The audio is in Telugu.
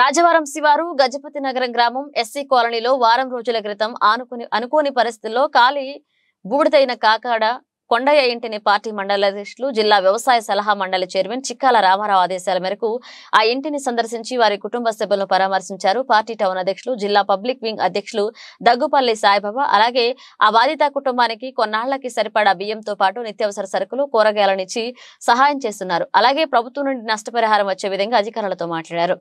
రాజవరం శివారు గజపతి నగరం గ్రామం ఎస్సీ కాలనీలో వారం రోజుల క్రితం ఆనుకుని అనుకోని పరిస్థితుల్లో కాలి బూడిదైన కాకాడ కొండయ్య ఇంటిని పార్టీ మండలాధ్యక్షులు జిల్లా వ్యవసాయ సలహా మండలి చైర్మన్ చిక్కాల రామారావు ఆదేశాల మేరకు ఆ ఇంటిని సందర్శించి వారి కుటుంబ సభ్యులను పరామర్శించారు పార్టీ టౌన్ అధ్యక్షులు జిల్లా పబ్లిక్ వింగ్ అధ్యక్షులు దగ్గుపల్లి సాయిబాబా అలాగే ఆ బాధిత కుటుంబానికి కొన్నాళ్లకి సరిపడా బియ్యంతో పాటు నిత్యావసర సరుకులు కూరగాయలనిచ్చి సహాయం చేస్తున్నారు అలాగే ప్రభుత్వం నుండి నష్టపరిహారం వచ్చే విధంగా అధికారులతో మాట్లాడారు